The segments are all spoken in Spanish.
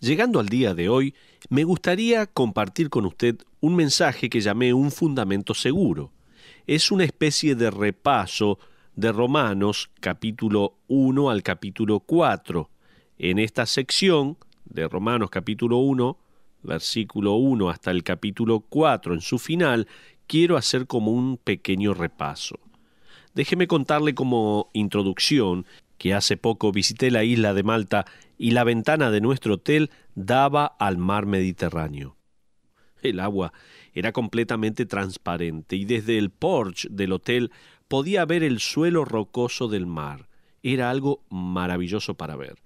Llegando al día de hoy, me gustaría compartir con usted un mensaje que llamé un fundamento seguro. Es una especie de repaso de Romanos capítulo 1 al capítulo 4. En esta sección de Romanos capítulo 1, versículo 1 hasta el capítulo 4 en su final, quiero hacer como un pequeño repaso. Déjeme contarle como introducción que hace poco visité la isla de Malta y la ventana de nuestro hotel daba al mar Mediterráneo. El agua era completamente transparente y desde el porche del hotel podía ver el suelo rocoso del mar. Era algo maravilloso para ver.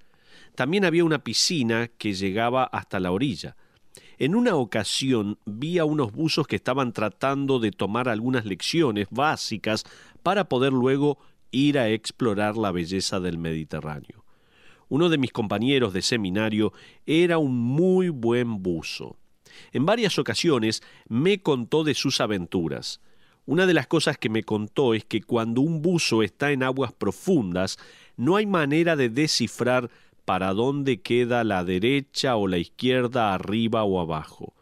También había una piscina que llegaba hasta la orilla. En una ocasión vi a unos buzos que estaban tratando de tomar algunas lecciones básicas para poder luego ir a explorar la belleza del Mediterráneo. Uno de mis compañeros de seminario era un muy buen buzo. En varias ocasiones me contó de sus aventuras. Una de las cosas que me contó es que cuando un buzo está en aguas profundas, no hay manera de descifrar para dónde queda la derecha o la izquierda, arriba o abajo.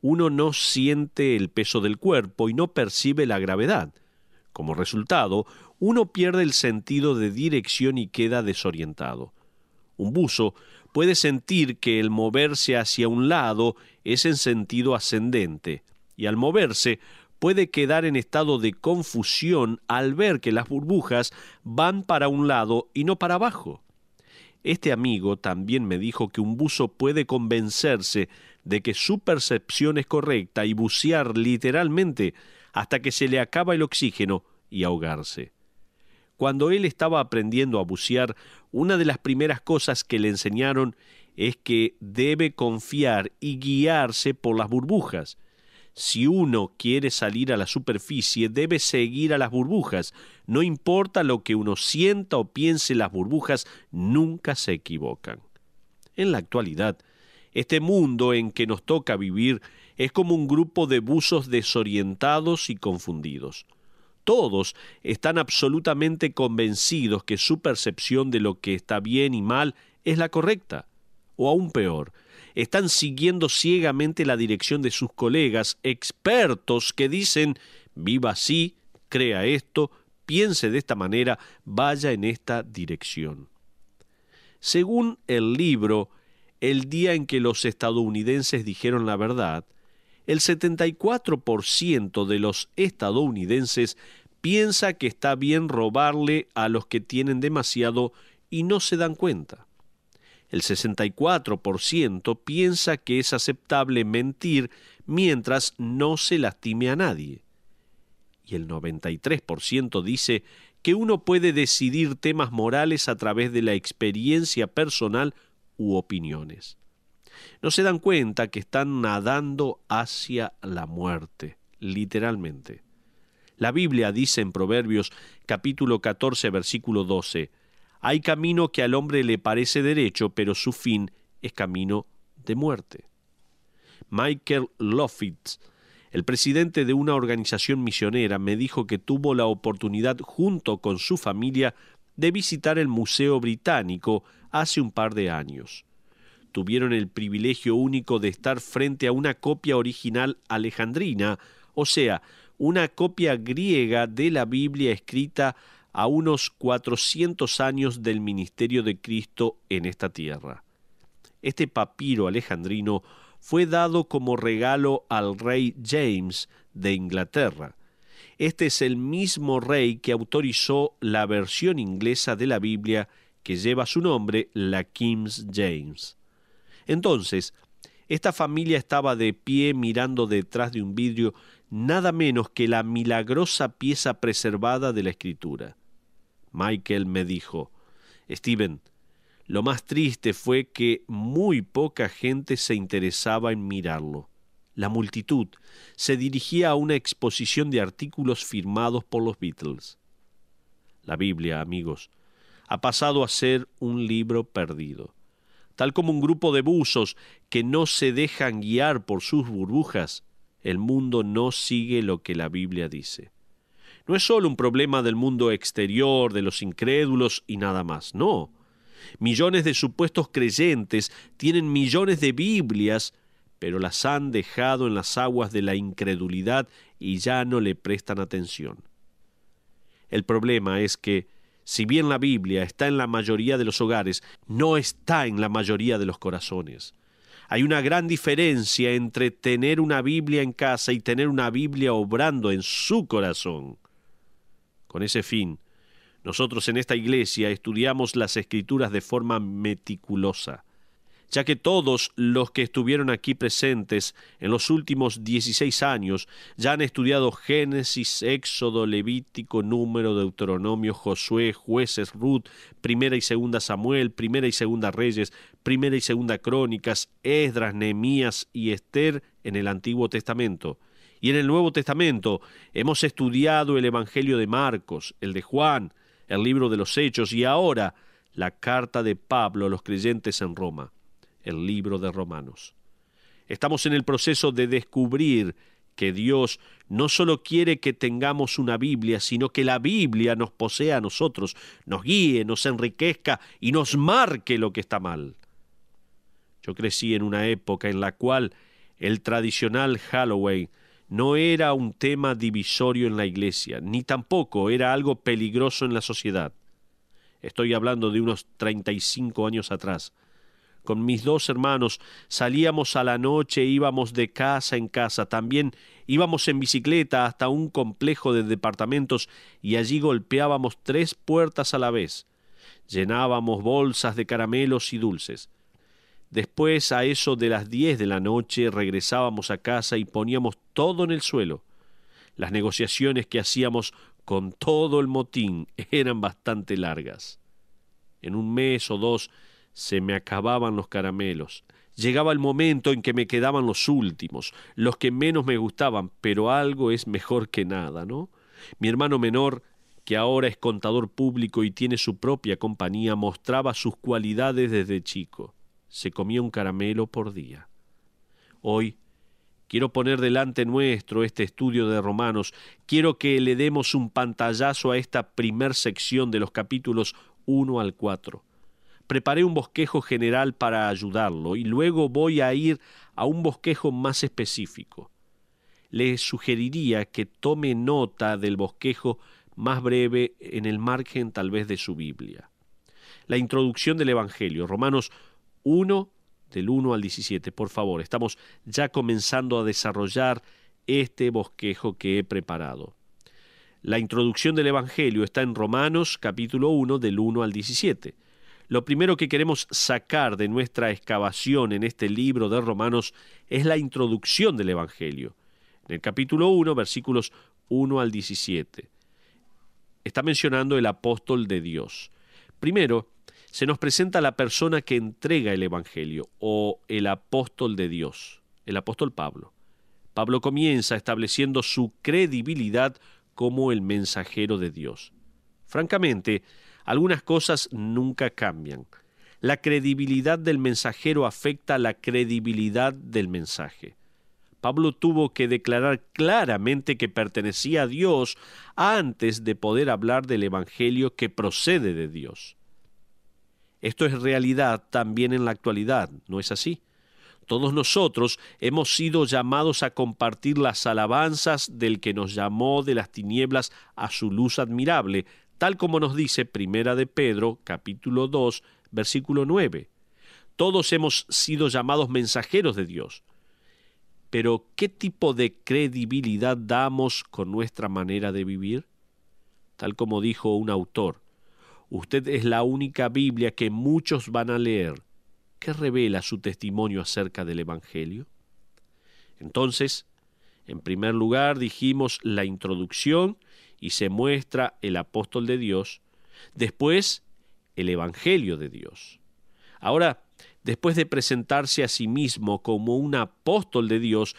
Uno no siente el peso del cuerpo y no percibe la gravedad. Como resultado, uno pierde el sentido de dirección y queda desorientado. Un buzo puede sentir que el moverse hacia un lado es en sentido ascendente, y al moverse puede quedar en estado de confusión al ver que las burbujas van para un lado y no para abajo. Este amigo también me dijo que un buzo puede convencerse de que su percepción es correcta y bucear literalmente hasta que se le acaba el oxígeno y ahogarse. Cuando él estaba aprendiendo a bucear, una de las primeras cosas que le enseñaron es que debe confiar y guiarse por las burbujas. Si uno quiere salir a la superficie, debe seguir a las burbujas. No importa lo que uno sienta o piense, las burbujas nunca se equivocan. En la actualidad, este mundo en que nos toca vivir es como un grupo de buzos desorientados y confundidos todos están absolutamente convencidos que su percepción de lo que está bien y mal es la correcta, o aún peor, están siguiendo ciegamente la dirección de sus colegas expertos que dicen viva así, crea esto, piense de esta manera, vaya en esta dirección. Según el libro El día en que los estadounidenses dijeron la verdad, el 74% de los estadounidenses piensa que está bien robarle a los que tienen demasiado y no se dan cuenta. El 64% piensa que es aceptable mentir mientras no se lastime a nadie. Y el 93% dice que uno puede decidir temas morales a través de la experiencia personal u opiniones no se dan cuenta que están nadando hacia la muerte, literalmente. La Biblia dice en Proverbios capítulo 14 versículo 12, hay camino que al hombre le parece derecho, pero su fin es camino de muerte. Michael Lofitz, el presidente de una organización misionera, me dijo que tuvo la oportunidad junto con su familia de visitar el Museo Británico hace un par de años tuvieron el privilegio único de estar frente a una copia original alejandrina, o sea, una copia griega de la Biblia escrita a unos 400 años del ministerio de Cristo en esta tierra. Este papiro alejandrino fue dado como regalo al rey James de Inglaterra. Este es el mismo rey que autorizó la versión inglesa de la Biblia que lleva su nombre, la King James. Entonces, esta familia estaba de pie mirando detrás de un vidrio nada menos que la milagrosa pieza preservada de la escritura. Michael me dijo, Steven, lo más triste fue que muy poca gente se interesaba en mirarlo. La multitud se dirigía a una exposición de artículos firmados por los Beatles. La Biblia, amigos, ha pasado a ser un libro perdido tal como un grupo de buzos que no se dejan guiar por sus burbujas, el mundo no sigue lo que la Biblia dice. No es solo un problema del mundo exterior, de los incrédulos y nada más, no. Millones de supuestos creyentes tienen millones de Biblias, pero las han dejado en las aguas de la incredulidad y ya no le prestan atención. El problema es que si bien la Biblia está en la mayoría de los hogares, no está en la mayoría de los corazones. Hay una gran diferencia entre tener una Biblia en casa y tener una Biblia obrando en su corazón. Con ese fin, nosotros en esta iglesia estudiamos las escrituras de forma meticulosa ya que todos los que estuvieron aquí presentes en los últimos 16 años ya han estudiado Génesis, Éxodo, Levítico, Número, Deuteronomio, Josué, Jueces, Ruth, Primera y Segunda Samuel, Primera y Segunda Reyes, Primera y Segunda Crónicas, Esdras, Nehemías y Esther en el Antiguo Testamento. Y en el Nuevo Testamento hemos estudiado el Evangelio de Marcos, el de Juan, el libro de los Hechos y ahora la carta de Pablo a los creyentes en Roma el libro de Romanos. Estamos en el proceso de descubrir que Dios no solo quiere que tengamos una Biblia, sino que la Biblia nos posea a nosotros, nos guíe, nos enriquezca y nos marque lo que está mal. Yo crecí en una época en la cual el tradicional Halloween no era un tema divisorio en la iglesia, ni tampoco era algo peligroso en la sociedad. Estoy hablando de unos 35 años atrás con mis dos hermanos, salíamos a la noche, íbamos de casa en casa, también íbamos en bicicleta hasta un complejo de departamentos y allí golpeábamos tres puertas a la vez. Llenábamos bolsas de caramelos y dulces. Después, a eso de las diez de la noche, regresábamos a casa y poníamos todo en el suelo. Las negociaciones que hacíamos con todo el motín eran bastante largas. En un mes o dos se me acababan los caramelos. Llegaba el momento en que me quedaban los últimos, los que menos me gustaban, pero algo es mejor que nada, ¿no? Mi hermano menor, que ahora es contador público y tiene su propia compañía, mostraba sus cualidades desde chico. Se comía un caramelo por día. Hoy Quiero poner delante nuestro este estudio de Romanos. Quiero que le demos un pantallazo a esta primer sección de los capítulos 1 al 4 preparé un bosquejo general para ayudarlo y luego voy a ir a un bosquejo más específico. Le sugeriría que tome nota del bosquejo más breve en el margen tal vez de su Biblia. La introducción del Evangelio, Romanos 1, del 1 al 17. Por favor, estamos ya comenzando a desarrollar este bosquejo que he preparado. La introducción del Evangelio está en Romanos capítulo 1 del 1 al 17. Lo primero que queremos sacar de nuestra excavación en este libro de Romanos es la introducción del Evangelio. En el capítulo 1, versículos 1 al 17, está mencionando el apóstol de Dios. Primero, se nos presenta la persona que entrega el Evangelio o el apóstol de Dios, el apóstol Pablo. Pablo comienza estableciendo su credibilidad como el mensajero de Dios. Francamente, algunas cosas nunca cambian. La credibilidad del mensajero afecta la credibilidad del mensaje. Pablo tuvo que declarar claramente que pertenecía a Dios antes de poder hablar del Evangelio que procede de Dios. Esto es realidad también en la actualidad, ¿no es así? Todos nosotros hemos sido llamados a compartir las alabanzas del que nos llamó de las tinieblas a su luz admirable, tal como nos dice Primera de Pedro, capítulo 2, versículo 9. Todos hemos sido llamados mensajeros de Dios. Pero, ¿qué tipo de credibilidad damos con nuestra manera de vivir? Tal como dijo un autor, usted es la única Biblia que muchos van a leer. ¿Qué revela su testimonio acerca del Evangelio? Entonces, en primer lugar dijimos la introducción y se muestra el apóstol de Dios, después el Evangelio de Dios. Ahora, después de presentarse a sí mismo como un apóstol de Dios,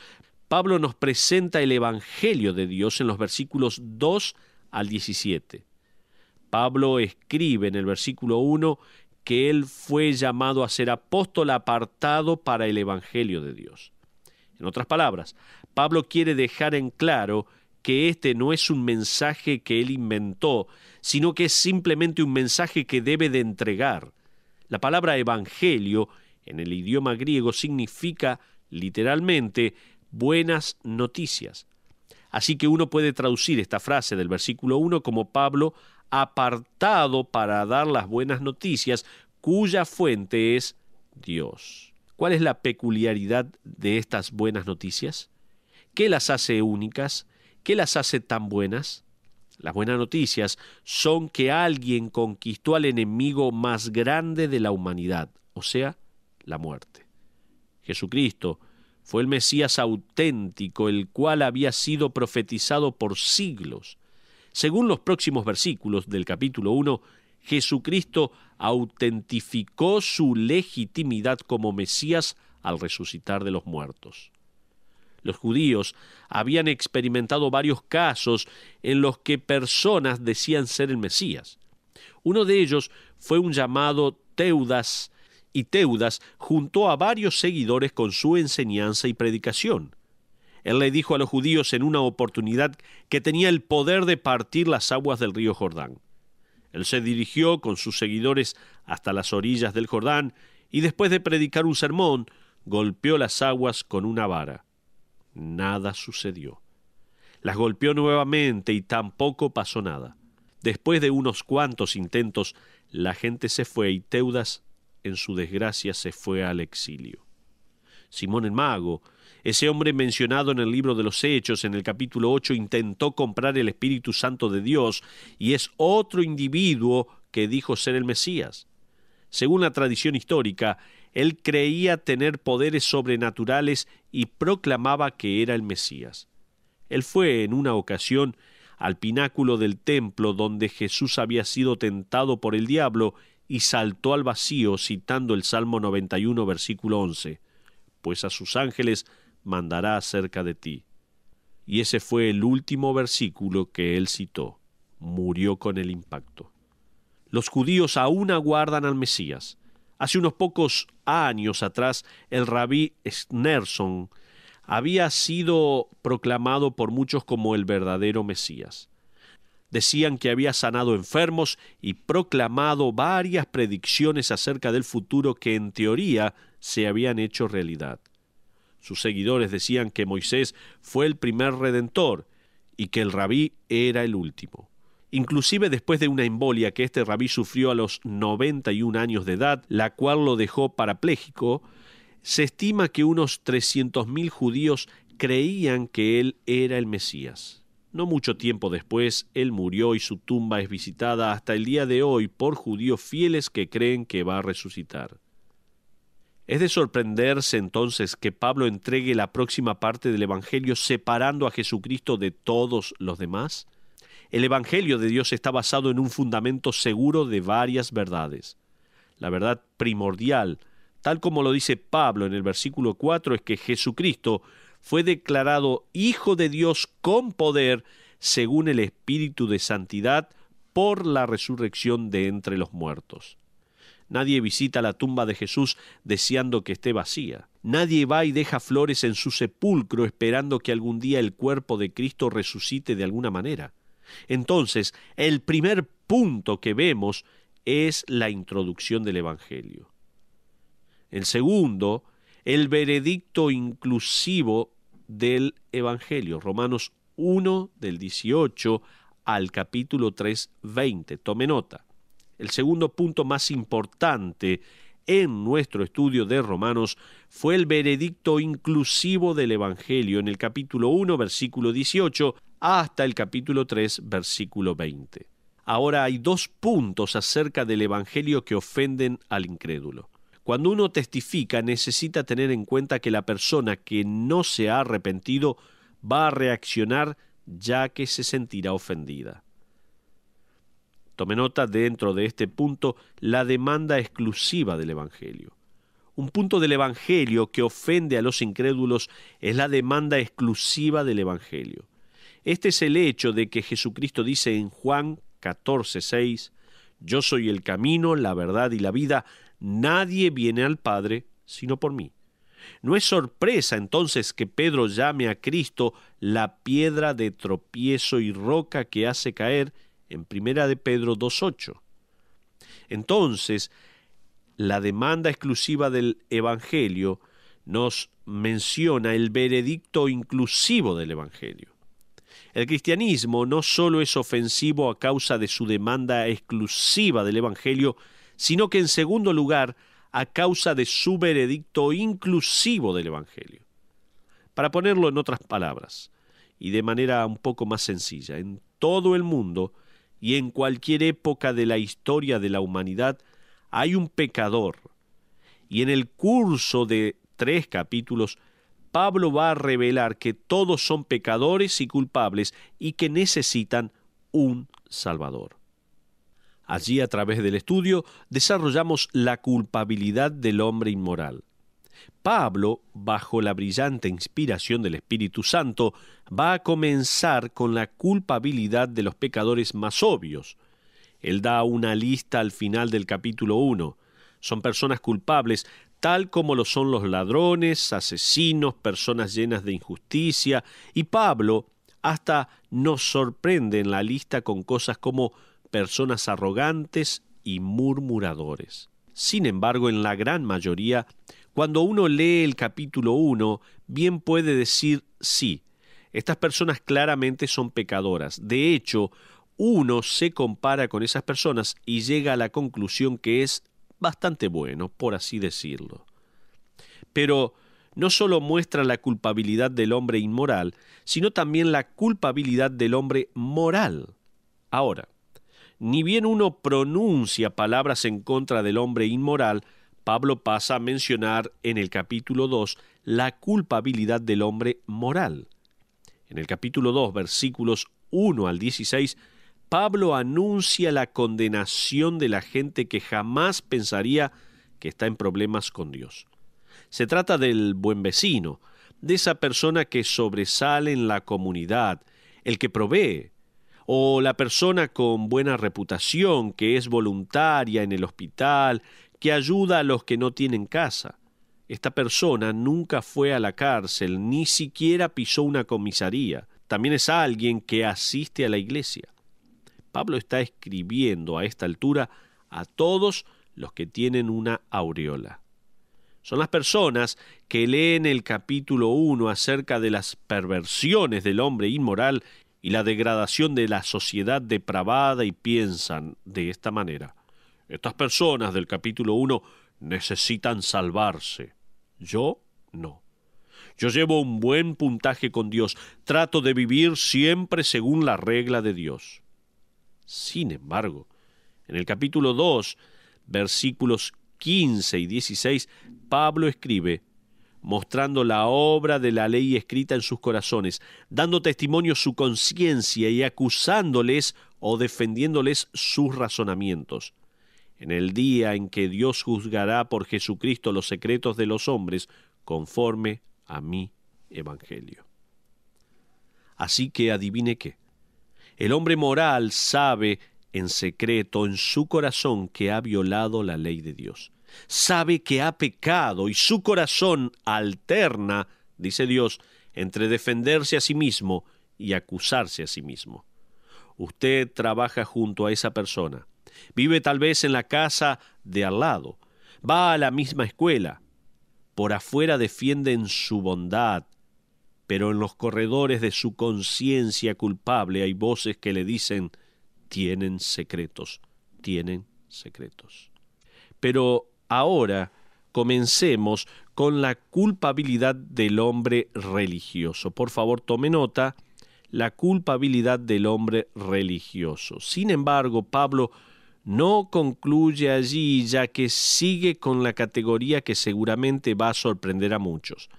Pablo nos presenta el Evangelio de Dios en los versículos 2 al 17. Pablo escribe en el versículo 1 que él fue llamado a ser apóstol apartado para el Evangelio de Dios. En otras palabras, Pablo quiere dejar en claro que este no es un mensaje que él inventó, sino que es simplemente un mensaje que debe de entregar. La palabra evangelio en el idioma griego significa literalmente buenas noticias. Así que uno puede traducir esta frase del versículo 1 como Pablo apartado para dar las buenas noticias cuya fuente es Dios. ¿Cuál es la peculiaridad de estas buenas noticias? ¿Qué las hace únicas? ¿Qué las hace tan buenas? Las buenas noticias son que alguien conquistó al enemigo más grande de la humanidad, o sea, la muerte. Jesucristo fue el Mesías auténtico, el cual había sido profetizado por siglos. Según los próximos versículos del capítulo 1, Jesucristo autentificó su legitimidad como Mesías al resucitar de los muertos los judíos habían experimentado varios casos en los que personas decían ser el Mesías. Uno de ellos fue un llamado Teudas, y Teudas juntó a varios seguidores con su enseñanza y predicación. Él le dijo a los judíos en una oportunidad que tenía el poder de partir las aguas del río Jordán. Él se dirigió con sus seguidores hasta las orillas del Jordán y después de predicar un sermón, golpeó las aguas con una vara. Nada sucedió. Las golpeó nuevamente y tampoco pasó nada. Después de unos cuantos intentos, la gente se fue y Teudas, en su desgracia, se fue al exilio. Simón el Mago, ese hombre mencionado en el libro de los Hechos, en el capítulo 8, intentó comprar el Espíritu Santo de Dios y es otro individuo que dijo ser el Mesías. Según la tradición histórica, él creía tener poderes sobrenaturales y proclamaba que era el Mesías. Él fue en una ocasión al pináculo del templo donde Jesús había sido tentado por el diablo y saltó al vacío citando el Salmo 91 versículo 11, pues a sus ángeles mandará acerca de ti. Y ese fue el último versículo que él citó. Murió con el impacto. Los judíos aún aguardan al Mesías. Hace unos pocos años atrás, el rabí Snerson había sido proclamado por muchos como el verdadero Mesías. Decían que había sanado enfermos y proclamado varias predicciones acerca del futuro que en teoría se habían hecho realidad. Sus seguidores decían que Moisés fue el primer redentor y que el rabí era el último inclusive después de una embolia que este rabí sufrió a los 91 años de edad, la cual lo dejó parapléjico, se estima que unos 300.000 judíos creían que él era el Mesías. No mucho tiempo después, él murió y su tumba es visitada hasta el día de hoy por judíos fieles que creen que va a resucitar. Es de sorprenderse entonces que Pablo entregue la próxima parte del Evangelio separando a Jesucristo de todos los demás. El Evangelio de Dios está basado en un fundamento seguro de varias verdades. La verdad primordial, tal como lo dice Pablo en el versículo 4, es que Jesucristo fue declarado Hijo de Dios con poder según el Espíritu de Santidad por la resurrección de entre los muertos. Nadie visita la tumba de Jesús deseando que esté vacía. Nadie va y deja flores en su sepulcro esperando que algún día el cuerpo de Cristo resucite de alguna manera. Entonces, el primer punto que vemos es la introducción del Evangelio. El segundo, el veredicto inclusivo del Evangelio, Romanos 1 del 18 al capítulo 3, 20. Tome nota. El segundo punto más importante en nuestro estudio de Romanos fue el veredicto inclusivo del Evangelio en el capítulo 1, versículo 18 hasta el capítulo 3, versículo 20. Ahora hay dos puntos acerca del Evangelio que ofenden al incrédulo. Cuando uno testifica necesita tener en cuenta que la persona que no se ha arrepentido va a reaccionar ya que se sentirá ofendida. Tome nota dentro de este punto la demanda exclusiva del Evangelio. Un punto del Evangelio que ofende a los incrédulos es la demanda exclusiva del Evangelio. Este es el hecho de que Jesucristo dice en Juan 6, Yo soy el camino, la verdad y la vida, nadie viene al Padre sino por mí. No es sorpresa entonces que Pedro llame a Cristo la piedra de tropiezo y roca que hace caer en primera de Pedro 2:8. Entonces, la demanda exclusiva del evangelio nos menciona el veredicto inclusivo del evangelio. El cristianismo no solo es ofensivo a causa de su demanda exclusiva del Evangelio, sino que en segundo lugar a causa de su veredicto inclusivo del Evangelio. Para ponerlo en otras palabras, y de manera un poco más sencilla, en todo el mundo y en cualquier época de la historia de la humanidad hay un pecador, y en el curso de tres capítulos Pablo va a revelar que todos son pecadores y culpables y que necesitan un Salvador. Allí a través del estudio desarrollamos la culpabilidad del hombre inmoral. Pablo, bajo la brillante inspiración del Espíritu Santo, va a comenzar con la culpabilidad de los pecadores más obvios. Él da una lista al final del capítulo 1. Son personas culpables tal como lo son los ladrones, asesinos, personas llenas de injusticia, y Pablo hasta nos sorprende en la lista con cosas como personas arrogantes y murmuradores. Sin embargo, en la gran mayoría, cuando uno lee el capítulo 1, bien puede decir sí, estas personas claramente son pecadoras. De hecho, uno se compara con esas personas y llega a la conclusión que es bastante bueno, por así decirlo. Pero no solo muestra la culpabilidad del hombre inmoral, sino también la culpabilidad del hombre moral. Ahora, ni bien uno pronuncia palabras en contra del hombre inmoral, Pablo pasa a mencionar en el capítulo 2 la culpabilidad del hombre moral. En el capítulo 2, versículos 1 al 16, Pablo anuncia la condenación de la gente que jamás pensaría que está en problemas con Dios. Se trata del buen vecino, de esa persona que sobresale en la comunidad, el que provee, o la persona con buena reputación, que es voluntaria en el hospital, que ayuda a los que no tienen casa. Esta persona nunca fue a la cárcel, ni siquiera pisó una comisaría. También es alguien que asiste a la iglesia. Pablo está escribiendo a esta altura a todos los que tienen una aureola. Son las personas que leen el capítulo 1 acerca de las perversiones del hombre inmoral y la degradación de la sociedad depravada y piensan de esta manera. Estas personas del capítulo 1 necesitan salvarse. Yo no. Yo llevo un buen puntaje con Dios, trato de vivir siempre según la regla de Dios. Sin embargo, en el capítulo 2, versículos 15 y 16, Pablo escribe, mostrando la obra de la ley escrita en sus corazones, dando testimonio su conciencia y acusándoles o defendiéndoles sus razonamientos. En el día en que Dios juzgará por Jesucristo los secretos de los hombres, conforme a mi evangelio. Así que adivine qué. El hombre moral sabe en secreto, en su corazón, que ha violado la ley de Dios. Sabe que ha pecado y su corazón alterna, dice Dios, entre defenderse a sí mismo y acusarse a sí mismo. Usted trabaja junto a esa persona, vive tal vez en la casa de al lado, va a la misma escuela, por afuera defienden su bondad, pero en los corredores de su conciencia culpable hay voces que le dicen, tienen secretos, tienen secretos. Pero ahora comencemos con la culpabilidad del hombre religioso. Por favor, tome nota, la culpabilidad del hombre religioso. Sin embargo, Pablo no concluye allí, ya que sigue con la categoría que seguramente va a sorprender a muchos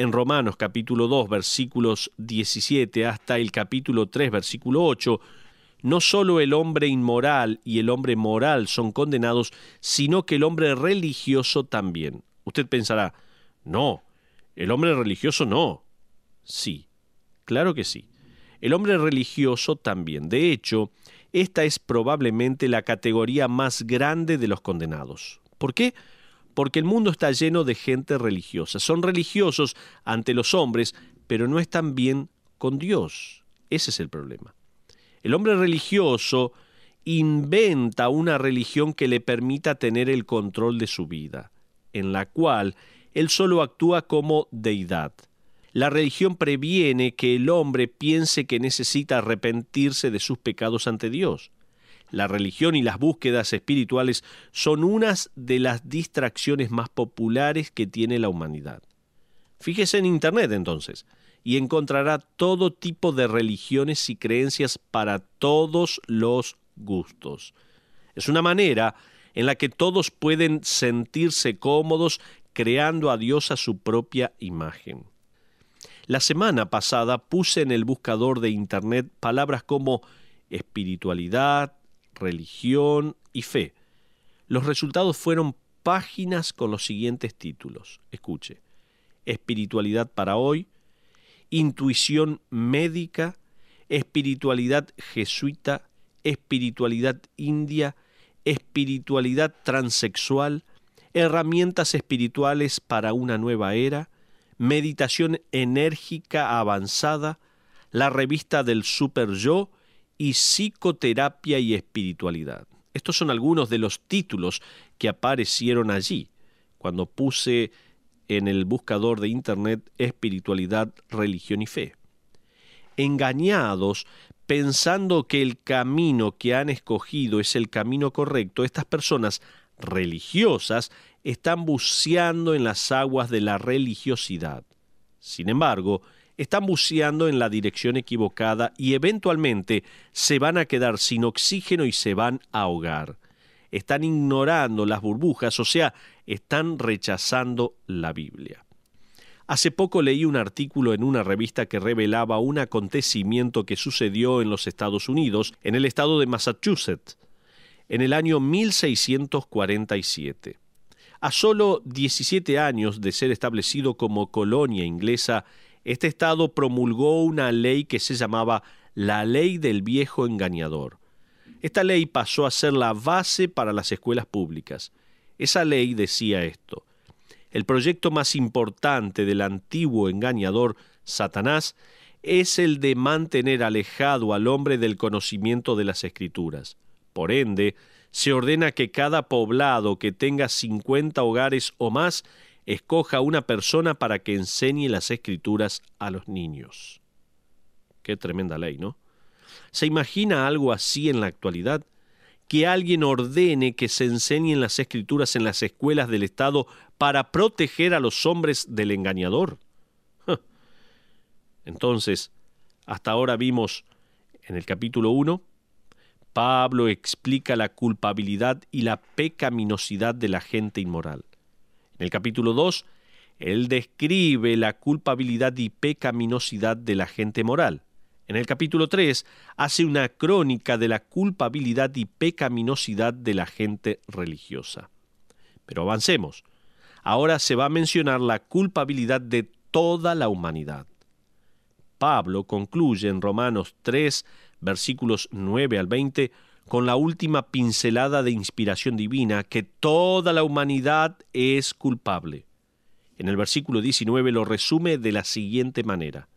en Romanos capítulo 2 versículos 17 hasta el capítulo 3 versículo 8, no solo el hombre inmoral y el hombre moral son condenados, sino que el hombre religioso también. Usted pensará, no, el hombre religioso no. Sí, claro que sí. El hombre religioso también. De hecho, esta es probablemente la categoría más grande de los condenados. ¿Por qué? porque el mundo está lleno de gente religiosa. Son religiosos ante los hombres, pero no están bien con Dios. Ese es el problema. El hombre religioso inventa una religión que le permita tener el control de su vida, en la cual él solo actúa como deidad. La religión previene que el hombre piense que necesita arrepentirse de sus pecados ante Dios. La religión y las búsquedas espirituales son unas de las distracciones más populares que tiene la humanidad. Fíjese en Internet entonces y encontrará todo tipo de religiones y creencias para todos los gustos. Es una manera en la que todos pueden sentirse cómodos creando a Dios a su propia imagen. La semana pasada puse en el buscador de Internet palabras como espiritualidad, religión y fe. Los resultados fueron páginas con los siguientes títulos. Escuche. Espiritualidad para hoy, intuición médica, espiritualidad jesuita, espiritualidad india, espiritualidad transexual, herramientas espirituales para una nueva era, meditación enérgica avanzada, la revista del super yo y psicoterapia y espiritualidad. Estos son algunos de los títulos que aparecieron allí cuando puse en el buscador de Internet espiritualidad, religión y fe. Engañados pensando que el camino que han escogido es el camino correcto, estas personas religiosas están buceando en las aguas de la religiosidad. Sin embargo, están buceando en la dirección equivocada y eventualmente se van a quedar sin oxígeno y se van a ahogar. Están ignorando las burbujas, o sea, están rechazando la Biblia. Hace poco leí un artículo en una revista que revelaba un acontecimiento que sucedió en los Estados Unidos, en el estado de Massachusetts, en el año 1647. A solo 17 años de ser establecido como colonia inglesa este Estado promulgó una ley que se llamaba la ley del viejo engañador. Esta ley pasó a ser la base para las escuelas públicas. Esa ley decía esto. El proyecto más importante del antiguo engañador, Satanás, es el de mantener alejado al hombre del conocimiento de las escrituras. Por ende, se ordena que cada poblado que tenga 50 hogares o más escoja una persona para que enseñe las escrituras a los niños. Qué tremenda ley, ¿no? ¿Se imagina algo así en la actualidad? Que alguien ordene que se enseñen las escrituras en las escuelas del Estado para proteger a los hombres del engañador. Entonces, hasta ahora vimos en el capítulo 1, Pablo explica la culpabilidad y la pecaminosidad de la gente inmoral. En el capítulo 2, él describe la culpabilidad y pecaminosidad de la gente moral. En el capítulo 3 hace una crónica de la culpabilidad y pecaminosidad de la gente religiosa. Pero avancemos. Ahora se va a mencionar la culpabilidad de toda la humanidad. Pablo concluye en Romanos 3, versículos 9 al 20, con la última pincelada de inspiración divina que toda la humanidad es culpable. En el versículo 19 lo resume de la siguiente manera.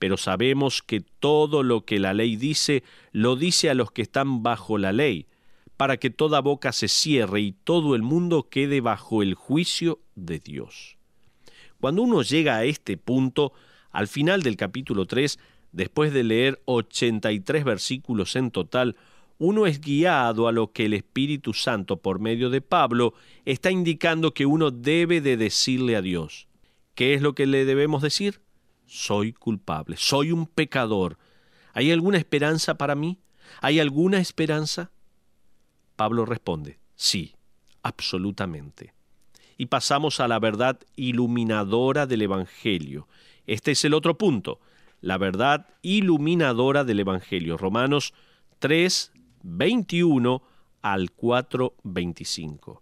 Pero sabemos que todo lo que la ley dice, lo dice a los que están bajo la ley, para que toda boca se cierre y todo el mundo quede bajo el juicio de Dios. Cuando uno llega a este punto, al final del capítulo 3, después de leer 83 versículos en total, uno es guiado a lo que el Espíritu Santo por medio de Pablo está indicando que uno debe de decirle a Dios. ¿Qué es lo que le debemos decir? Soy culpable, soy un pecador. ¿Hay alguna esperanza para mí? ¿Hay alguna esperanza? Pablo responde, sí, absolutamente. Y pasamos a la verdad iluminadora del Evangelio. Este es el otro punto, la verdad iluminadora del Evangelio. Romanos 3, 21 al 4.25.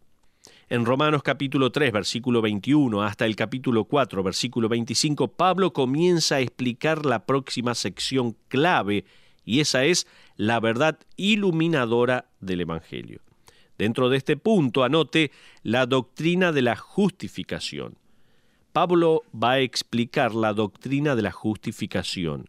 En Romanos capítulo 3, versículo 21 hasta el capítulo 4, versículo 25, Pablo comienza a explicar la próxima sección clave y esa es la verdad iluminadora del Evangelio. Dentro de este punto anote la doctrina de la justificación. Pablo va a explicar la doctrina de la justificación.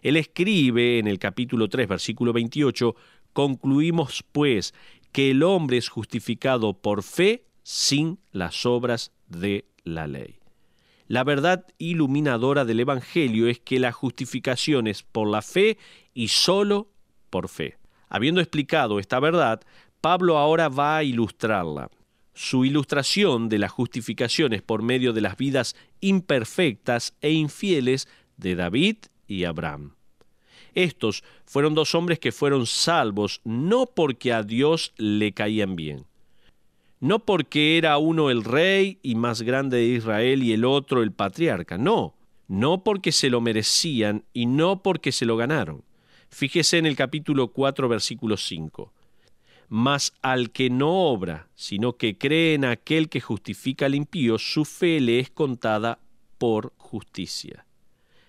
Él escribe en el capítulo 3, versículo 28, Concluimos, pues, que el hombre es justificado por fe sin las obras de la ley. La verdad iluminadora del Evangelio es que la justificación es por la fe y sólo por fe. Habiendo explicado esta verdad, Pablo ahora va a ilustrarla. Su ilustración de las justificaciones por medio de las vidas imperfectas e infieles de David y Abraham. Estos fueron dos hombres que fueron salvos no porque a Dios le caían bien, no porque era uno el rey y más grande de Israel y el otro el patriarca, no, no porque se lo merecían y no porque se lo ganaron. Fíjese en el capítulo 4, versículo 5. Mas al que no obra, sino que cree en aquel que justifica al impío, su fe le es contada por justicia.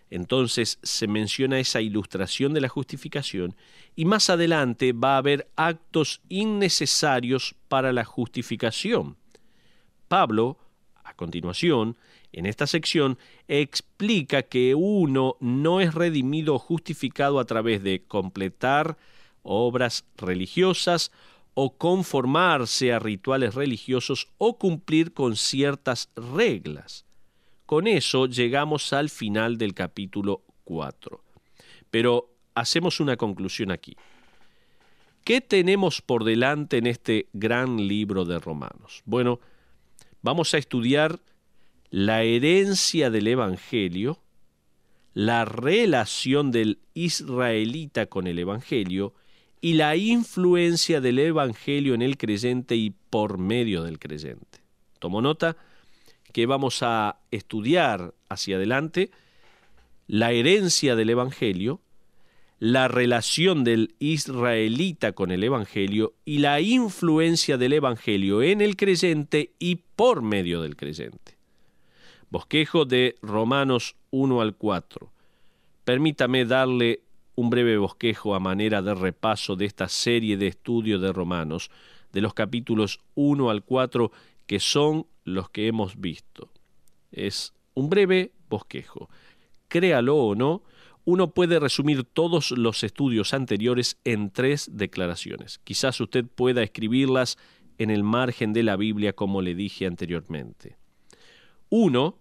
Entonces se menciona esa ilustración de la justificación y más adelante va a haber actos innecesarios para la justificación. Pablo, a continuación, en esta sección, explica que uno no es redimido o justificado a través de completar obras religiosas o conformarse a rituales religiosos o cumplir con ciertas reglas. Con eso llegamos al final del capítulo 4. Pero hacemos una conclusión aquí. ¿Qué tenemos por delante en este gran libro de Romanos? Bueno, vamos a estudiar la herencia del Evangelio, la relación del israelita con el Evangelio y la influencia del Evangelio en el creyente y por medio del creyente. Tomo nota? que vamos a estudiar hacia adelante, la herencia del Evangelio, la relación del israelita con el Evangelio y la influencia del Evangelio en el creyente y por medio del creyente. Bosquejo de Romanos 1 al 4. Permítame darle un breve bosquejo a manera de repaso de esta serie de estudio de Romanos, de los capítulos 1 al 4 que son los que hemos visto. Es un breve bosquejo. Créalo o no, uno puede resumir todos los estudios anteriores en tres declaraciones. Quizás usted pueda escribirlas en el margen de la Biblia como le dije anteriormente. Uno,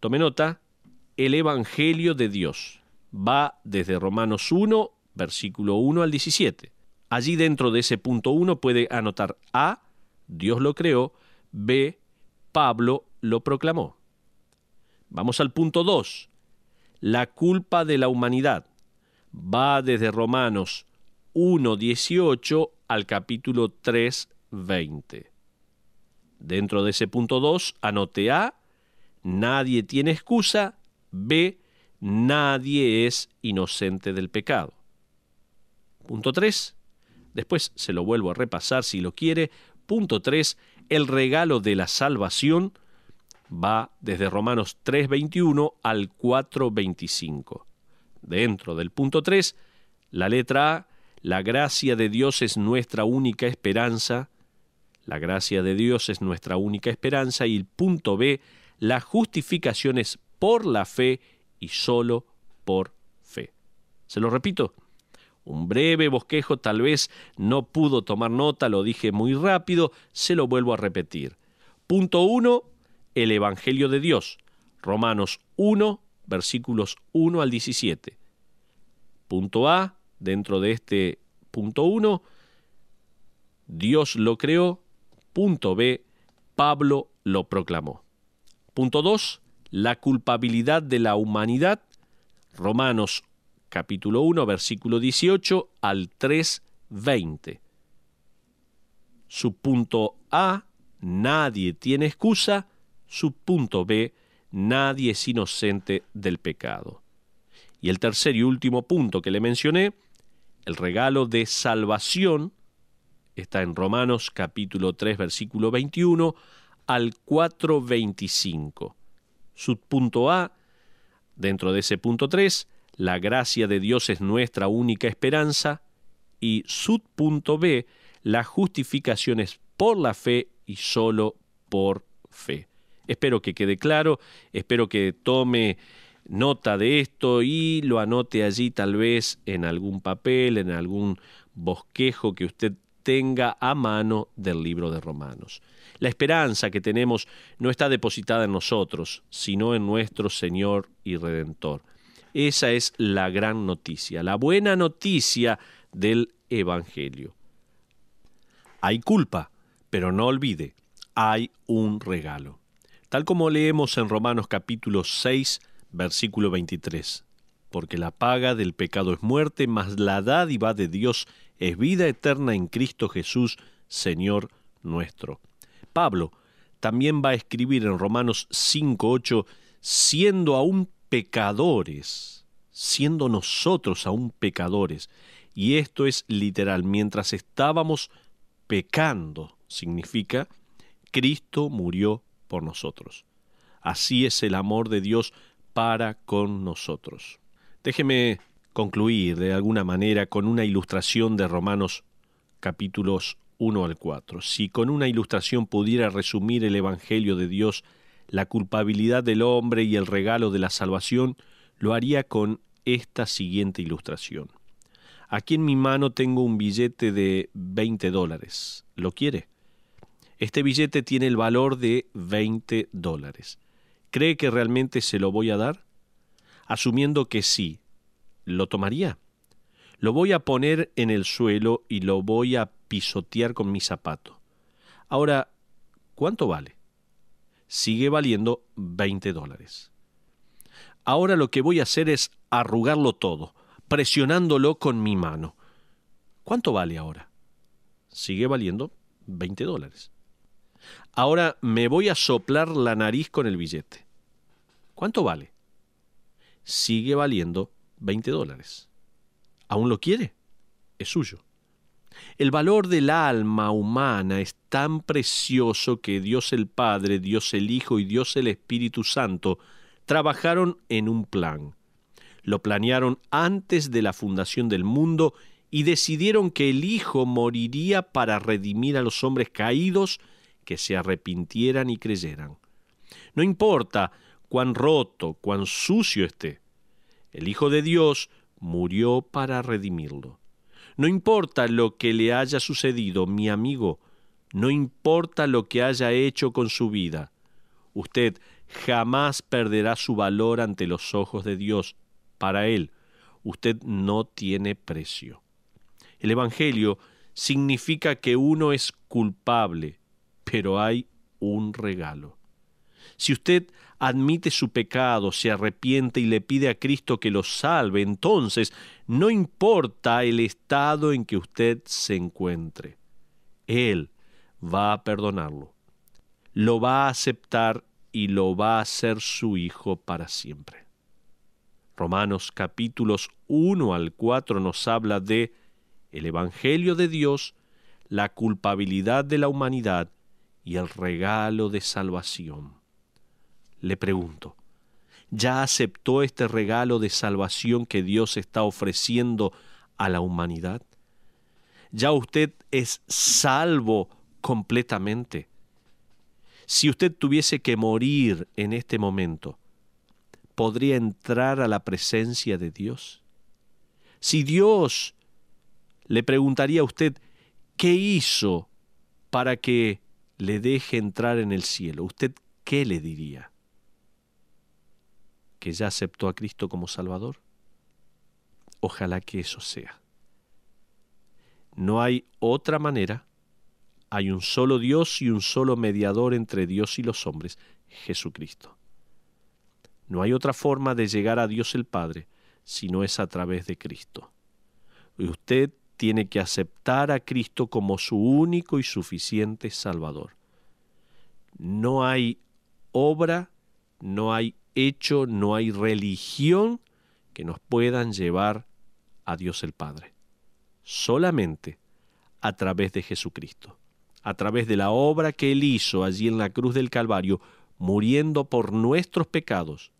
tome nota, el Evangelio de Dios. Va desde Romanos 1, versículo 1 al 17. Allí dentro de ese punto uno puede anotar A, Dios lo creó, B. Pablo lo proclamó. Vamos al punto 2. La culpa de la humanidad va desde Romanos 1.18 al capítulo 3.20. Dentro de ese punto 2, anote A, nadie tiene excusa, B, nadie es inocente del pecado. Punto 3, después se lo vuelvo a repasar si lo quiere, punto 3, el regalo de la salvación va desde Romanos 3.21 al 4.25. Dentro del punto 3, la letra A, la gracia de Dios es nuestra única esperanza, la gracia de Dios es nuestra única esperanza, y el punto B, la justificación es por la fe y solo por fe. Se lo repito, un breve bosquejo tal vez no pudo tomar nota, lo dije muy rápido, se lo vuelvo a repetir. Punto 1, el Evangelio de Dios, Romanos 1, versículos 1 al 17. Punto A, dentro de este punto 1, Dios lo creó. Punto B, Pablo lo proclamó. Punto 2, la culpabilidad de la humanidad, Romanos capítulo 1, versículo 18 al 3, 20. Subpunto A, nadie tiene excusa. Subpunto B, nadie es inocente del pecado. Y el tercer y último punto que le mencioné, el regalo de salvación, está en Romanos capítulo 3, versículo 21 al 4, 25. Subpunto A, dentro de ese punto 3, la gracia de Dios es nuestra única esperanza, y b la justificación es por la fe y solo por fe. Espero que quede claro, espero que tome nota de esto y lo anote allí tal vez en algún papel, en algún bosquejo que usted tenga a mano del libro de Romanos. La esperanza que tenemos no está depositada en nosotros, sino en nuestro Señor y Redentor. Esa es la gran noticia, la buena noticia del Evangelio. Hay culpa, pero no olvide, hay un regalo. Tal como leemos en Romanos capítulo 6, versículo 23. Porque la paga del pecado es muerte, mas la dádiva de Dios es vida eterna en Cristo Jesús, Señor nuestro. Pablo también va a escribir en Romanos 5:8, siendo aún pecadores, siendo nosotros aún pecadores. Y esto es literal, mientras estábamos pecando, significa, Cristo murió por nosotros. Así es el amor de Dios para con nosotros. Déjeme concluir de alguna manera con una ilustración de Romanos capítulos 1 al 4. Si con una ilustración pudiera resumir el Evangelio de Dios la culpabilidad del hombre y el regalo de la salvación lo haría con esta siguiente ilustración. Aquí en mi mano tengo un billete de 20 dólares. ¿Lo quiere? Este billete tiene el valor de 20 dólares. ¿Cree que realmente se lo voy a dar? Asumiendo que sí, ¿lo tomaría? Lo voy a poner en el suelo y lo voy a pisotear con mi zapato. Ahora, ¿cuánto vale? sigue valiendo 20 dólares. Ahora lo que voy a hacer es arrugarlo todo, presionándolo con mi mano. ¿Cuánto vale ahora? Sigue valiendo 20 dólares. Ahora me voy a soplar la nariz con el billete. ¿Cuánto vale? Sigue valiendo 20 dólares. ¿Aún lo quiere? Es suyo. El valor del alma humana es tan precioso que Dios el Padre, Dios el Hijo y Dios el Espíritu Santo trabajaron en un plan. Lo planearon antes de la fundación del mundo y decidieron que el Hijo moriría para redimir a los hombres caídos que se arrepintieran y creyeran. No importa cuán roto, cuán sucio esté, el Hijo de Dios murió para redimirlo. No importa lo que le haya sucedido, mi amigo, no importa lo que haya hecho con su vida, usted jamás perderá su valor ante los ojos de Dios. Para Él, usted no tiene precio. El Evangelio significa que uno es culpable, pero hay un regalo. Si usted admite su pecado, se arrepiente y le pide a Cristo que lo salve, entonces no importa el estado en que usted se encuentre, Él va a perdonarlo, lo va a aceptar y lo va a ser su Hijo para siempre. Romanos capítulos 1 al 4 nos habla de el Evangelio de Dios, la culpabilidad de la humanidad y el regalo de salvación le pregunto, ¿ya aceptó este regalo de salvación que Dios está ofreciendo a la humanidad? ¿Ya usted es salvo completamente? Si usted tuviese que morir en este momento, ¿podría entrar a la presencia de Dios? Si Dios le preguntaría a usted, ¿qué hizo para que le deje entrar en el cielo? ¿Usted qué le diría? que ya aceptó a Cristo como Salvador? Ojalá que eso sea. No hay otra manera. Hay un solo Dios y un solo mediador entre Dios y los hombres, Jesucristo. No hay otra forma de llegar a Dios el Padre si no es a través de Cristo. Y usted tiene que aceptar a Cristo como su único y suficiente Salvador. No hay obra, no hay hecho, no hay religión que nos puedan llevar a Dios el Padre. Solamente a través de Jesucristo, a través de la obra que Él hizo allí en la cruz del Calvario, muriendo por nuestros pecados,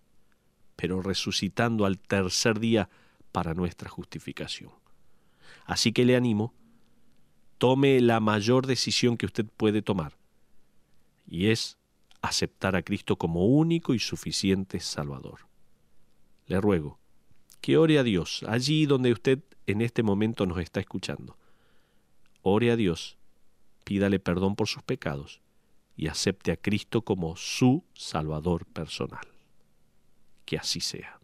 pero resucitando al tercer día para nuestra justificación. Así que le animo, tome la mayor decisión que usted puede tomar, y es aceptar a Cristo como único y suficiente Salvador. Le ruego que ore a Dios allí donde usted en este momento nos está escuchando. Ore a Dios, pídale perdón por sus pecados y acepte a Cristo como su Salvador personal. Que así sea.